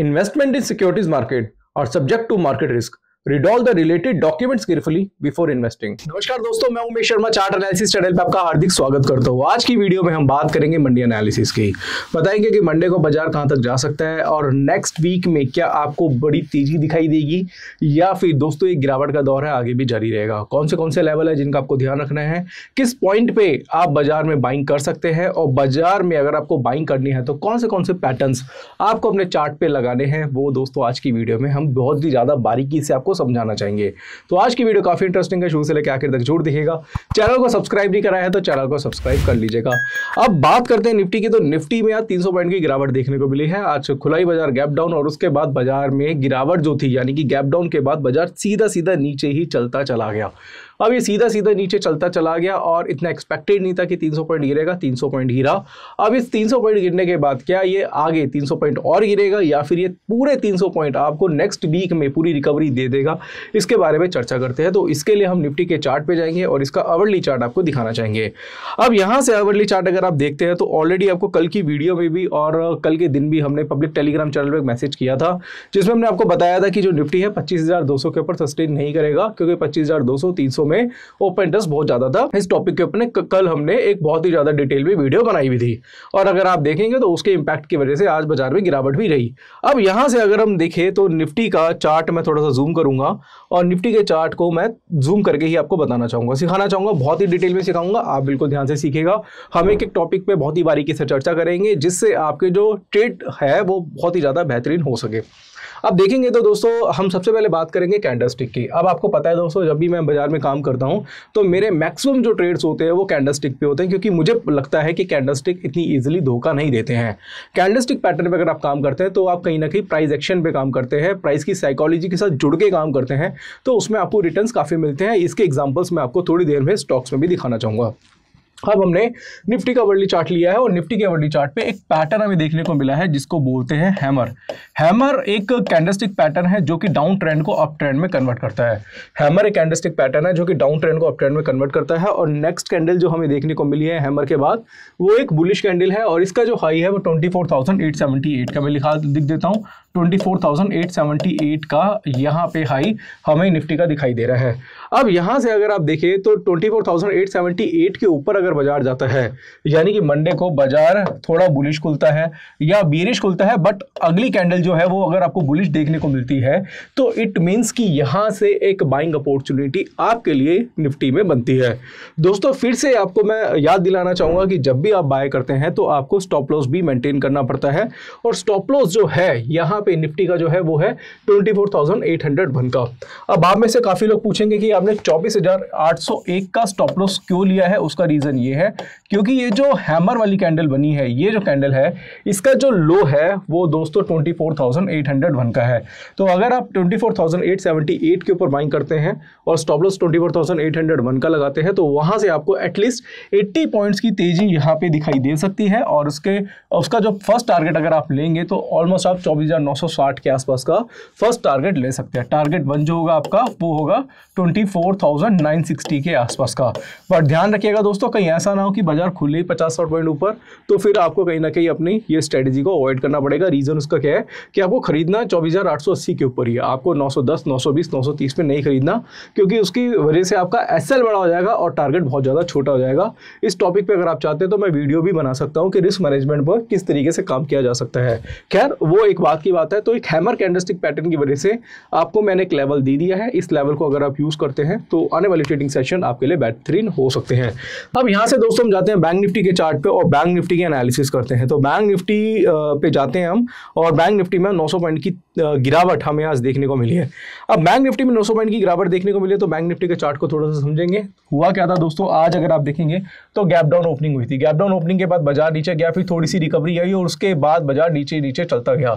Investment in securities market are subject to market risk read all the related documents carefully before investing नमस्कार दोस्तों मैं Umesh Sharma chart analysis channel पर आपका हार्दिक स्वागत करता हूँ आज की वीडियो में हम बात करेंगे मंडी एनालिसिस की बताएंगे कि मंडे को बाजार कहाँ तक जा सकता है और नेक्स्ट वीक में क्या आपको बड़ी तेजी दिखाई देगी या फिर दोस्तों एक गिरावट का दौर है आगे भी जारी रहेगा कौन से कौन से लेवल है जिनका आपको ध्यान रखना है किस पॉइंट पे आप बाजार में बाइंग कर सकते हैं और बाजार में अगर आपको बाइंग करनी है तो कौन से कौन से पैटर्न आपको अपने चार्ट पे लगाने हैं वो दोस्तों आज की वीडियो में हम बहुत ही ज़्यादा बारीकी से आपको समझाना चाहेंगे तो आज की वीडियो काफ़ी इंटरेस्टिंग है शुरू से लेकर आखिर तक जरूर दिखेगा चैनल को सब्सक्राइब नहीं कराया है तो चैनल को सब्सक्राइब कर लीजिएगा अब बात करते हैं निफ्टी की तो निफ्टी में आज तीन पॉइंट की गिरावट देखने को मिली है आज खुलाई बाजार गैप डाउन और उसके बाद बाजार में गिरावट जो थी यानी कि गैप डाउन के बाद बाजार सीधा सीधा नीचे ही चलता चला गया अब ये सीधा सीधा नीचे चलता चला गया और इतना एक्सपेक्टेड नहीं था कि 300 पॉइंट गिरेगा 300 पॉइंट गिरा अब इस 300 पॉइंट गिरने के बाद क्या ये आगे 300 पॉइंट और गिरेगा या फिर ये पूरे 300 पॉइंट आपको नेक्स्ट वीक में पूरी रिकवरी दे देगा इसके बारे में चर्चा करते हैं तो इसके लिए हम निफ्टी के चार्ट पे जाएंगे और इसका अवर्ली चार्ट आपको दिखाना चाहेंगे अब यहाँ से अवर्ली चार्ट अगर आप देखते हैं तो ऑलरेडी आपको कल की वीडियो में भी और कल के दिन भी हमने पब्लिक टेलीग्राम चैनल पर मैसेज किया था जिसमें हमने आपको बताया था कि जो निफ्टी है पच्चीस के ऊपर सस्टेन नहीं करेगा क्योंकि पच्चीस हज़ार में में ओपन इंटरेस्ट बहुत ज़्यादा था इस टॉपिक के ऊपर कल हमने एक बहुत ही ज़्यादा डिटेल में वीडियो बनाई हुई थी और अगर आप देखेंगे तो उसके इम्पैक्ट की वजह से आज बाजार में गिरावट भी रही अब यहाँ से अगर हम देखें तो निफ्टी का चार्ट मैं थोड़ा सा जूम करूंगा और निफ्टी के चार्ट को मैं जूम करके ही आपको बताना चाहूंगा सिखाना चाहूंगा बहुत ही डिटेल में सिखाऊंगा आप बिल्कुल ध्यान से सीखेगा हम एक एक टॉपिक पे बहुत ही बारीकी से चर्चा करेंगे जिससे आपके जो ट्रेड है वो बहुत ही ज़्यादा बेहतरीन हो सके अब देखेंगे तो दोस्तों हम सबसे पहले बात करेंगे कैंडल की अब आपको पता है दोस्तों जब भी मैं बाजार में काम काम करता हूँ तो मेरे मैक्सिमम जो ट्रेड्स होते हैं वो कैंडलस्टिक पे होते हैं क्योंकि मुझे लगता है कि कैंडलस्टिक इतनी ईजिली धोखा नहीं देते हैं कैंडलस्टिक पैटर्न पर अगर आप काम करते हैं तो आप कहीं ना कहीं प्राइस एक्शन पर काम करते हैं प्राइस की साइकोलॉजी के साथ जुड़ के काम करते हैं तो उसमें आपको रिटर्न काफ़ी मिलते हैं इसके एग्जाम्पल्स मैं आपको थोड़ी देर में स्टॉक्स में भी दिखाना चाहूँगा अब हमने निफ्टी का वर्ली चार्ट लिया है और निफ्टी के वर्ली चार्ट पे एक पैटर्न हमें देखने को मिला है जिसको बोलते हैं हैमर हैमर एक कैंडलस्टिक पैटर्न है जो कि डाउन ट्रेंड को अप ट्रेंड में कन्वर्ट करता है हैमर एक कैंडलस्टिक पैटर्न है जो कि डाउन ट्रेंड को अप ट्रेंड में कन्वर्ट करता है और नेक्स्ट कैंडल जो हमें देखने को मिली है हैमर के बाद वो एक बुलिश कैंडल है और इसका जो हाई है वो ट्वेंटी का मैं लिखा दिख देता हूँ 24,878 का यहाँ पे हाई हमें निफ्टी का दिखाई दे रहा है अब यहाँ से अगर आप देखें तो 24,878 के ऊपर अगर बाजार जाता है यानी कि मंडे को बाजार थोड़ा बुलिश खुलता है या बीरिश खुलता है बट अगली कैंडल जो है वो अगर आपको बुलिश देखने को मिलती है तो इट मीन्स कि यहाँ से एक बाइंग अपॉर्चुनिटी आपके लिए निफ्टी में बनती है दोस्तों फिर से आपको मैं याद दिलाना चाहूँगा कि जब भी आप बाय करते हैं तो आपको स्टॉप लॉस भी मेनटेन करना पड़ता है और स्टॉप लॉस जो है यहाँ पे निफ्टी का जो है वो है twenty four thousand eight hundred one का अब आप में से काफ़ी लोग पूछेंगे कि आपने चौबीस हज़ार आठ सौ एक का स्टॉप लॉस क्यों लिया है उसका रीज़न ये है क्योंकि ये जो हैमर वाली कैंडल बनी है ये जो कैंडल है इसका जो लो है वो दोस्तों twenty four thousand eight hundred one का है तो अगर आप twenty four thousand eight seventy eight के ऊपर बाइंग करते हैं और स्टॉप लॉस वन का लगाते हैं तो वहाँ से आपको एटलीस्ट एट्टी पॉइंट्स की तेज़ी यहाँ पे दिखाई दे सकती है और उसके उसका जो फर्स्ट टारगेट अगर आप लेंगे तो ऑलमोस्ट आप चौबीस के आसपास का फर्स्ट टारगेट ले सकते हैं टारगेट वन जो होगा आपका वो होगा ट्वेंटी के आसपास का बट ध्यान रखिएगा दोस्तों कहीं ऐसा ना हो कि बाजार बाजार खुले ही पचास साठ पॉइंट ऊपर तो फिर आपको कहीं ना कहीं अपनी ये स्ट्रेटेजी को अवॉइड करना पड़ेगा रीज़न उसका क्या है कि आपको खरीदना चौबीस के ऊपर ही है आपको नौ सौ 930 में नहीं खरीदना क्योंकि उसकी वजह से आपका एस बड़ा हो जाएगा और टारगेट बहुत ज़्यादा छोटा हो जाएगा इस टॉपिक पर अगर आप चाहते हैं तो मैं वीडियो भी बना सकता हूँ कि रिस्क मैनेजमेंट पर किस तरीके से काम किया जा सकता है खैर वो एक बात की बात है तो एक हैमर कैंडलस्टिक पैटर्न की वजह से आपको मैंने एक लेवल दे दिया है इस लेवल को अगर आप यूज़ करते हैं तो आने वाले ट्रेडिंग सेशन आपके लिए बेहतरीन हो सकते हैं अब यहाँ से दोस्तों हम जाते जाते हैं बैंक निफ्टी के चार्ट पे और बैंक निफ्टी के एनालिसिस करते हैं तो बैंक निफ्टी पे जाते हैं हम और बैंक निफ्टी में 900 पॉइंट की गिरावट हमें आज देखने को मिली है अब बैंक निफ्टी में 900 पॉइंट की गिरावट देखने को मिली है तो बैंक निफ्टी के चार्ट को थोड़ा सा समझेंगे हुआ क्या था दोस्तों आज अगर आप देखेंगे तो गैप डाउन ओपनिंग हुई थी गैप डाउन ओपनिंग के बाद बाजार नीचे गया फिर थोड़ी सी रिकवरी आई और उसके बाद बाजार नीचे नीचे चलता गया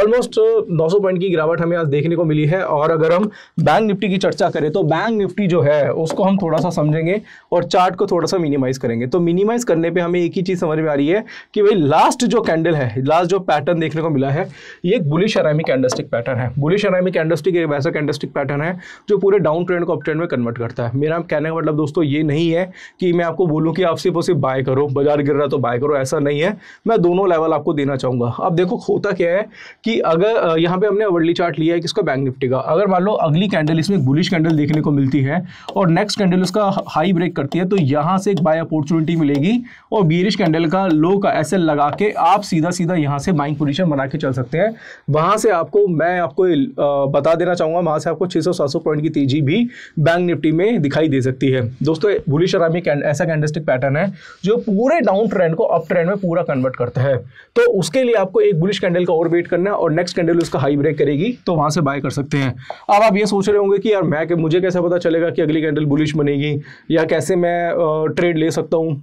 ऑलमोस्ट नौ पॉइंट की गिरावट हमें आज देखने को मिली है और अगर हम बैंक निफ्टी की चर्चा करें तो बैंक निफ्टी जो है उसको हम थोड़ा सा समझेंगे और चार्ट को थोड़ा सा मिनिमाइज करेंगे तो मिनिमाइज करने पे हमें एक ही चीज़ समझ में आ रही है कि भाई लास्ट जो कैंडल है लास्ट जो पैटर्न देखने को मिला है ये एक बुलिश अरामी कैंडलस्टिक पैटर्न है बुलिश अरामी कैंडलस्टिक एक वैसा कैंडलस्टिक पैटर्न है जो पूरे डाउन ट्रेंड को अप ट्रेंड में कन्वर्ट करता है मेरा कहने का मतलब दोस्तों ये नहीं है कि मैं आपको बोलूँ कि आप सिर्फ सिर्फ बाय करो बाजार गिर रहा तो बाय करो ऐसा नहीं है मैं दोनों लेवल आपको देना चाहूंगा अब देखो होता क्या है कि अगर यहाँ पे हमने वर्ली चार्ट लिया है किसका बैंक निफ्टी का अगर मान लो अगली कैंडल इसमें बुलिश कैंडल देखने को मिलती है और नेक्स्ट कैंडल उसका हाई ब्रेक करती है तो यहाँ से एक बाय अपॉर्चुनिटी की मिलेगी और बीरिश कैंडल का लो का ऐसे लगा के आप सीधा सीधा यहाँ से बाइंग पोजिशन बना के चल सकते हैं वहाँ से आपको मैं आपको बता देना चाहूँगा वहाँ से आपको 600-700 पॉइंट की तेजी भी बैंक निफ्टी में दिखाई दे सकती है दोस्तों शराब अरामी ऐसा कैंडलस्टिक पैटर्न है जो पूरे डाउन ट्रेंड को अप ट्रेंड में पूरा कन्वर्ट करता है तो उसके लिए आपको एक बुलिश कैंडल का और वेट करना है और नेक्स्ट कैंडल उसका हाई ब्रेक करेगी तो वहाँ से बाय कर सकते हैं अब आप ये सोच रहे होंगे कि यार मैं मुझे कैसे पता चलेगा कि अगली कैंडल बुलिश बनेगी या कैसे मैं ट्रेड ले सकता हूँ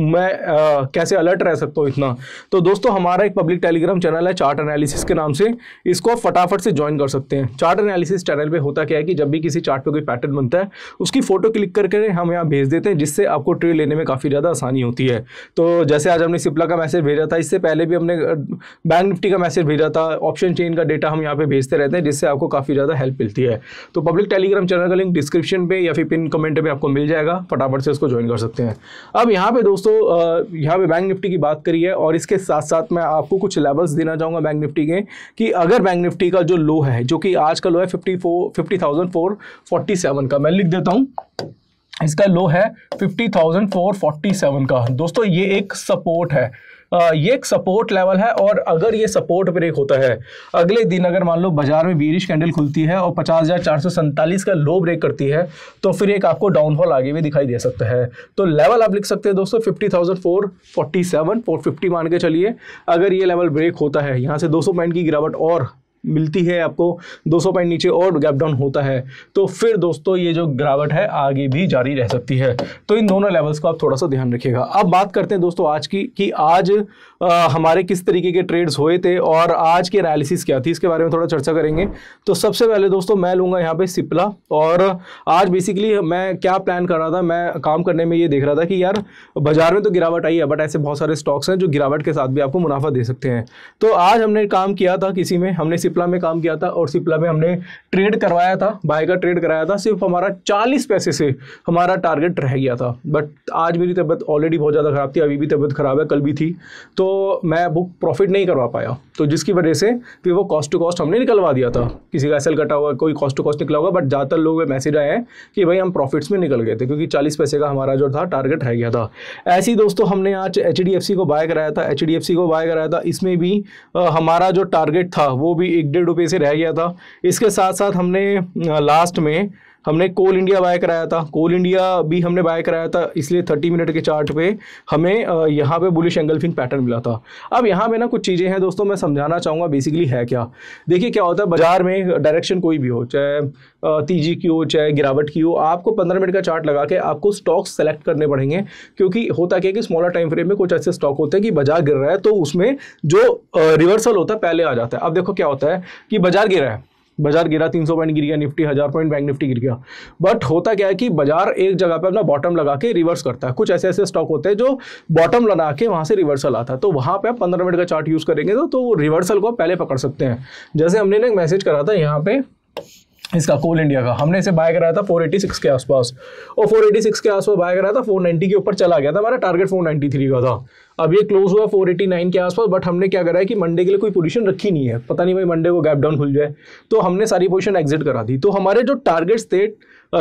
मैं आ, कैसे अलर्ट रह सकता हूँ इतना तो दोस्तों हमारा एक पब्लिक टेलीग्राम चैनल है चार्ट एनालिसिस के नाम से इसको आप फटाफट से ज्वाइन कर सकते हैं चार्ट एनालिसिस चैनल पे होता क्या है कि जब भी किसी चार्ट पे कोई पैटर्न बनता है उसकी फ़ोटो क्लिक करके हम यहाँ भेज देते हैं जिससे आपको ट्रेड लेने में काफ़ी ज़्यादा आसानी होती है तो जैसे आज हमने सिप्ला का मैसेज भेजा था इससे पहले भी हमने बैंक निफ्टी का मैसेज भेजा था ऑप्शन चेन का डेटा हम यहाँ पर भेजते रहते हैं जिससे आपको काफ़ी ज़्यादा हेल्प मिलती है तो पब्लिक टेलीग्राम चैनल का लिंक डिस्क्रिप्शन पर या फिर पिन कमेंट पर आपको मिल जाएगा फटाफट से उसको ज्वाइन कर सकते हैं अब यहाँ पर दोस्तों दोस्तों यहाँ पे बैंक निफ्टी की बात करी है और इसके साथ साथ मैं आपको कुछ लेवल्स देना चाहूँगा बैंक निफ्टी के कि अगर बैंक निफ्टी का जो लो है जो कि आज का लो है fifty four fifty thousand four forty seven का मैं लिख देता हूँ इसका लो है fifty thousand four forty seven का दोस्तों ये एक सपोर्ट है ये एक सपोर्ट लेवल है और अगर ये सपोर्ट ब्रेक होता है अगले दिन अगर मान लो बाजार में बीरिश कैंडल खुलती है और पचास का लो ब्रेक करती है तो फिर एक आपको डाउनफॉल आगे भी दिखाई दे सकता है तो लेवल आप लिख सकते हैं दोस्तों fifty thousand four forty seven four fifty मान के चलिए अगर ये लेवल ब्रेक होता है यहाँ से दो सौ पॉइंट की गिरावट और मिलती है आपको 200 पॉइंट नीचे और गैप डाउन होता है तो फिर दोस्तों ये जो गिरावट है आगे भी जारी रह सकती है तो इन दोनों लेवल्स को आप थोड़ा सा ध्यान रखिएगा अब बात करते हैं दोस्तों आज की कि आज आ, हमारे किस तरीके के ट्रेड्स हुए थे और आज की एनालिसिस क्या थी इसके बारे में थोड़ा चर्चा करेंगे तो सबसे पहले दोस्तों मैं लूँगा यहाँ पर सिपला और आज बेसिकली मैं क्या प्लान कर रहा था मैं काम करने में ये देख रहा था कि यार बाजार में तो गिरावट आई है बट ऐसे बहुत सारे स्टॉक्स हैं जो गिरावट के साथ भी आपको मुनाफा दे सकते हैं तो आज हमने काम किया था किसी में हमने सिप्ला में काम किया था और सिप्ला में हमने ट्रेड करवाया था बाय का ट्रेड कराया था सिर्फ हमारा चालीस पैसे से हमारा टारगेट रह गया था बट आज मेरी तबीयत ऑलरेडी बहुत ज़्यादा ख़राब थी अभी भी तबीयत ख़राब है कल भी थी तो मैं बुक प्रॉफिट नहीं करवा पाया तो जिसकी वजह से फिर वो कॉस्ट टू कॉस्ट हमने निकलवा दिया था किसी का एसल कटा हुआ कोई कॉस्ट टू कॉस्ट निकला होगा बट ज़्यादातर लोग मैसेज आए हैं कि भाई हम प्रॉफिट्स में निकल गए थे क्योंकि चालीस पैसे का हमारा जो था टारगेट रह गया था ऐसे ही दोस्तों हमने आज एच को बाय कराया था एच को बाय कराया था इसमें भी हमारा जो टारगेट था वो भी एक डेढ़ रुपये से रह गया था इसके साथ साथ हमने लास्ट में हमने कोल इंडिया बाय कराया था कोल इंडिया भी हमने बाय कराया था इसलिए थर्टी मिनट के चार्ट पे हमें यहाँ पे बुलिश एंगल्फिंग पैटर्न मिला था अब यहाँ पे ना कुछ चीज़ें हैं दोस्तों मैं समझाना चाहूँगा बेसिकली है क्या देखिए क्या होता है बाजार में डायरेक्शन कोई भी हो चाहे तीजी की हो चाहे गिरावट की हो आपको पंद्रह मिनट का चार्ट लगा के आपको स्टॉक्स सेलेक्ट करने पड़ेंगे क्योंकि होता क्या कि स्मॉलर टाइम फ्रेम में कुछ ऐसे स्टॉक होते हैं कि बाजार गिर रहा है तो उसमें जो रिवर्सल होता है पहले आ जाता है अब देखो क्या होता है कि बाजार गिर रहा है बाजार गिरा 300 पॉइंट गिर गया निफ्टी हज़ार पॉइंट बैंक निफ्टी गिर गया बट होता क्या है कि बाजार एक जगह पे अपना बॉटम लगा के रिवर्स करता है कुछ ऐसे ऐसे स्टॉक होते हैं जो बॉटम लगा के वहाँ से रिवर्सल आता है तो वहाँ पे आप पंद्रह मिनट का चार्ट यूज़ करेंगे तो, तो रिवर्सल को पहले पकड़ सकते हैं जैसे हमने ना एक मैसेज करा था यहाँ पे इसका कोल इंडिया का हमने इसे बाय कराया था 486 के आसपास और 486 के आसपास बाय कराया था 490 के ऊपर चला गया था हमारा टारगेट 493 का था अब ये क्लोज हुआ 489 के आसपास बट हमने क्या करा है कि मंडे के लिए कोई पोजीशन रखी नहीं है पता नहीं भाई मंडे को गैप डाउन खुल जाए तो हमने सारी पोजीशन एग्जिट करा दी तो हमारे जो टारगेट्स थे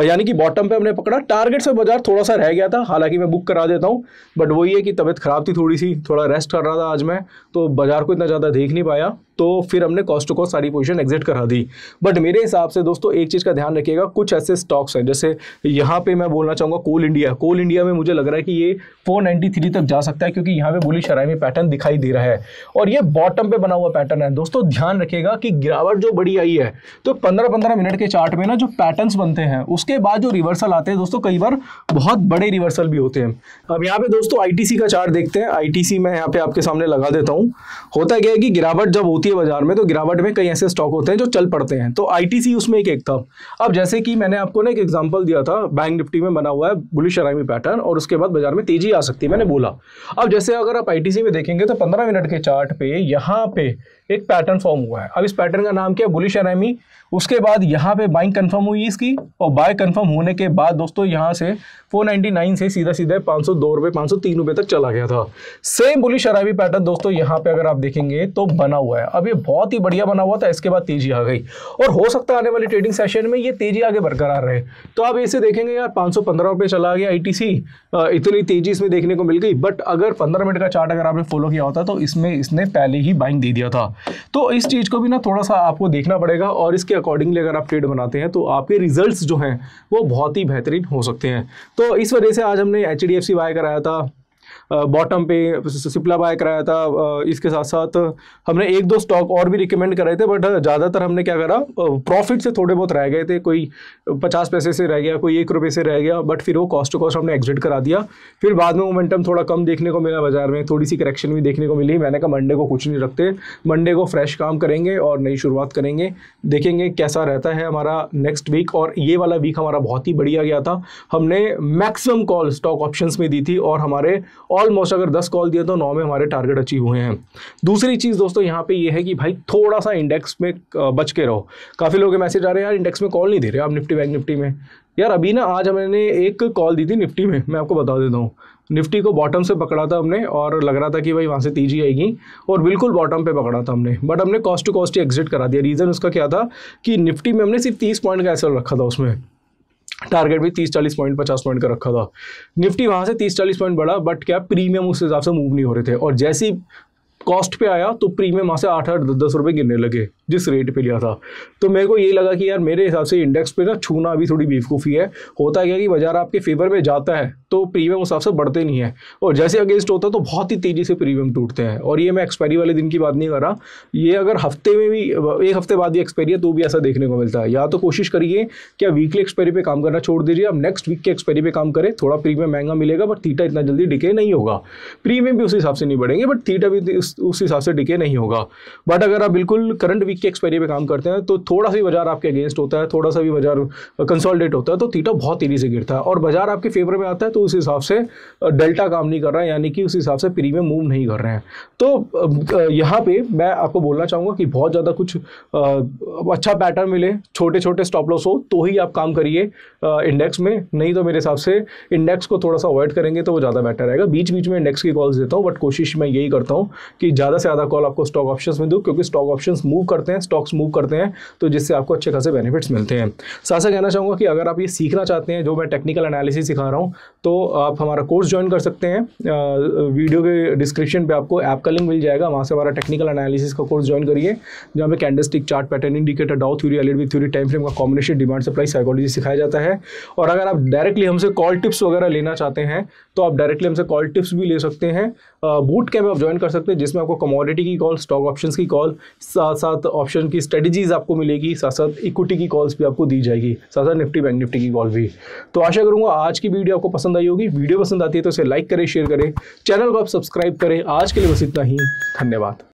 यानी कि बॉटम पे हमने पकड़ा टारगेट से बाजार थोड़ा सा रह गया था हालांकि मैं बुक करा देता हूँ बट वही है कि तबीयत ख़राब थी थोड़ी सी थोड़ा रेस्ट कर रहा था आज मैं तो बाजार को इतना ज़्यादा देख नहीं पाया तो फिर हमने कॉस्ट टू कॉस्ट सारी पोजीशन एग्जिट करा दी बट मेरे हिसाब से दोस्तों एक चीज़ का ध्यान रखिएगा कुछ ऐसे स्टॉक्स हैं जैसे यहाँ पे मैं बोलना चाहूँगा कोल इंडिया कोल इंडिया में मुझे लग रहा है कि ये फोर तक जा सकता है क्योंकि यहाँ पे बुलिश हरामी पैटर्न दिखाई दे रहा है और ये बॉटम पे बना हुआ पैटर्न है दोस्तों ध्यान रखिएगा कि गिरावट जो बड़ी आई है तो पंद्रह पंद्रह मिनट के चार्ट में ना जो पैटर्न बनते हैं उसके बाद जो रिवर्सल आते हैं दोस्तों कई बार बहुत बड़े रिवर्सल भी होते हैं अब यहाँ पे दोस्तों आई का चार्ट देखते हैं आई मैं यहाँ पे आपके सामने लगा देता हूँ होता क्या है कि गिरावट जब होती है बाजार में तो गिरावट में कई ऐसे स्टॉक होते हैं जो चल पड़ते हैं तो आई उसमें एक एक था अब जैसे कि मैंने आपको ना एक एग्जाम्पल दिया था बैंक निफ्टी में बना हुआ है बुलिश अरामी पैटर्न और उसके बाद बाजार में तेजी आ सकती है मैंने बोला अब जैसे से अगर आप आई में देखेंगे तो 15 मिनट के चार्ट पे यहाँ पे एक पैटर्न फॉर्म हुआ है अब इस पैटर्न का नाम क्या है बुलिश एनएमई उसके बाद यहाँ पे बाइंग कंफर्म हुई इसकी और बाय कंफर्म होने के बाद दोस्तों यहाँ से 499 से सीधा सीधा पाँच सौ दो रुपये पाँच सौ तक चला गया था सेम बुलिश एनएमई पैटर्न दोस्तों यहाँ पे अगर आप देखेंगे तो बना हुआ है अब ये बहुत ही बढ़िया बना हुआ था इसके बाद तेजी आ गई और हो सकता है आने वाले ट्रेडिंग सेशन में ये तेजी आगे बरकरार रहे तो आप इसे देखेंगे यार पाँच सौ चला गया आई इतनी तेजी इसमें देखने को मिल गई बट अगर पंद्रह पंद्रह मिनट का चार्ट अगर आपने फॉलो किया होता तो इसमें इसने पहले ही बाइंग दे दिया था तो इस चीज़ को भी ना थोड़ा सा आपको देखना पड़ेगा और इसके अकॉर्डिंगली अगर आप ट्रेड बनाते हैं तो आपके रिजल्ट जो हैं वो बहुत ही बेहतरीन हो सकते हैं तो इस वजह से आज हमने H D F C buy कराया था बॉटम पे सिप्ला बाय कराया था इसके साथ साथ हमने एक दो स्टॉक और भी रिकमेंड कराए थे बट ज़्यादातर हमने क्या करा प्रॉफिट से थोड़े बहुत रह गए थे कोई पचास पैसे से रह गया कोई एक रुपये से रह गया बट फिर वो कॉस्ट टू कॉस्ट हमने एग्जिट करा दिया फिर बाद में मोमेंटम थोड़ा कम देखने को मिला बाजार में थोड़ी सी करेक्शन भी देखने को मिली मैंने कहा मंडे को कुछ नहीं रखते मंडे को फ्रेश काम करेंगे और नई शुरुआत करेंगे देखेंगे कैसा रहता है हमारा नेक्स्ट वीक और ये वाला वीक हमारा बहुत ही बढ़िया गया था हमने मैक्सिमम कॉल स्टॉक ऑप्शंस में दी थी और हमारे और ऑलमोस्ट अगर दस कॉल दिए तो नौ में हमारे टारगेट अचीव हुए हैं दूसरी चीज़ दोस्तों यहाँ पे ये यह है कि भाई थोड़ा सा इंडेक्स में बच के रहो काफ़ी लोग मैसेज आ रहे हैं यार इंडेक्स में कॉल नहीं दे रहे आप निफ्टी बैंक निफ्टी में यार अभी ना आज हमने एक कॉल दी थी निफ्टी में मैं आपको बता देता हूँ निफ्टी को बॉटम से पकड़ा था हमने और लग रहा था कि भाई वहाँ से तेजी आएगी और बिल्कुल बॉटम पे पकड़ा था हमने बट हमने कॉस्ट टू कॉस्ट ही एग्जिट करा दिया रीज़न उसका क्या था कि निफ्टी में हमने सिर्फ तीस पॉइंट का एसल रखा था उसमें टारगेट भी तीस चालीस पॉइंट पचास पॉइंट का रखा था निफ्टी वहां से तीस चालीस पॉइंट बढ़ा बट क्या प्रीमियम उस हिसाब से मूव नहीं हो रहे थे और जैसी कॉस्ट पे आया तो प्रीमियम वहाँ से आठ आठ दस दस रुपये गिरने लगे जिस रेट पे लिया था तो मेरे को ये लगा कि यार मेरे हिसाब से इंडेक्स पे ना छूना भी थोड़ी बेवकूफ़ी है होता क्या कि बाजार आपके फेवर में जाता है तो प्रीमियम उस हिसाब से बढ़ते नहीं है और जैसे अगेंस्ट होता है तो बहुत ही तेज़ी से प्रीमियम टूटते हैं और ये मैं एक्सपायरी वाले दिन की बात नहीं कर रहा ये अगर हफ्ते में भी एक हफ्ते बाद ही एक्सपायरी है तो भी ऐसा देखने को मिलता है या तो कोशिश करिए कि आप वीकली एक्सपायरी पर काम करना छोड़ दीजिए आप नेक्स्ट वीक के एक्सपायरी पर काम करें थोड़ा प्रीमियम महंगा मिलेगा बट थीटा इतना जल्दी डिके नहीं होगा प्रीमियम भी उस हिसाब से नहीं बढ़ेंगे बट थीटा भी उस उस हिसाब से डिके नहीं होगा बट अगर आप बिल्कुल करंट वीक के एक्सपायरी पे काम करते हैं तो थोड़ा सा बाजार आपके अगेंस्ट होता है थोड़ा सा भी बाजार कंसोलिडेट होता है तो थीटा बहुत तेज़ी से गिरता है और बाजार आपके फेवर में आता है तो उस हिसाब से डेल्टा काम नहीं कर रहा है यानी कि उस हिसाब से प्रीमियम मूव नहीं कर रहे हैं तो यहाँ पे मैं आपको बोलना चाहूँगा कि बहुत ज़्यादा कुछ अच्छा पैटर्न मिले छोटे छोटे स्टॉप लॉस हो तो ही आप काम करिए इंडेक्स में नहीं तो मेरे हिसाब से इंडेक्स को थोड़ा सा अवॉइड करेंगे तो वो ज़्यादा बेटर रहेगा बीच बीच में इंडेक्स की कॉल्स देता हूँ बट कोशिश मैं यही करता हूँ कि ज़्यादा से ज़्यादा कॉल आपको स्टॉक ऑप्शंस में दू क्योंकि स्टॉक ऑप्शंस मूव करते हैं स्टॉक्स मूव करते हैं तो जिससे आपको अच्छे खासे बेनिफिट्स मिलते हैं साथ साथ कहना चाहूँगा कि अगर आप ये सीखना चाहते हैं जो मैं टेक्निकल एनालिसिस सिखा रहा हूँ तो आप हमारा कोर्स ज्वाइन कर सकते हैं वीडियो के डिस्क्रिप्शन पर आपको ऐप का लिंक मिल जाएगा वहाँ से हमारा टेक्निकल एनालिसिस का कोर्स ज्वाइन करिए जहाँ पे stick chart pattern indicator Dow theory L LED theory time frame का कॉम्बिनेशन डिमांड सप्लाई साइकोलॉजी सिखाया जाता है और अगर आप डायरेक्टली हमसे कॉल टिप्स वगैरह लेना चाहते हैं तो आप डायरेक्टली हमसे कॉल टिप्स भी ले सकते हैं बूट कैंप आप ज्वाइन कर सकते हैं जिस जिसमें आपको कमोडिटी की कॉल स्टॉक ऑप्शंस की कॉल साथ साथ ऑप्शन की स्ट्रेटजीज आपको मिलेगी साथ साथ इक्विटी की कॉल्स भी आपको दी जाएगी साथ साथ निफ्टी बैंक निफ्टी की कॉल भी तो आशा करूँगा आज की वीडियो आपको पसंद आई होगी वीडियो पसंद आती है तो इसे लाइक करें शेयर करें चैनल को आप सब्सक्राइब करें आज के लिए बस इतना ही धन्यवाद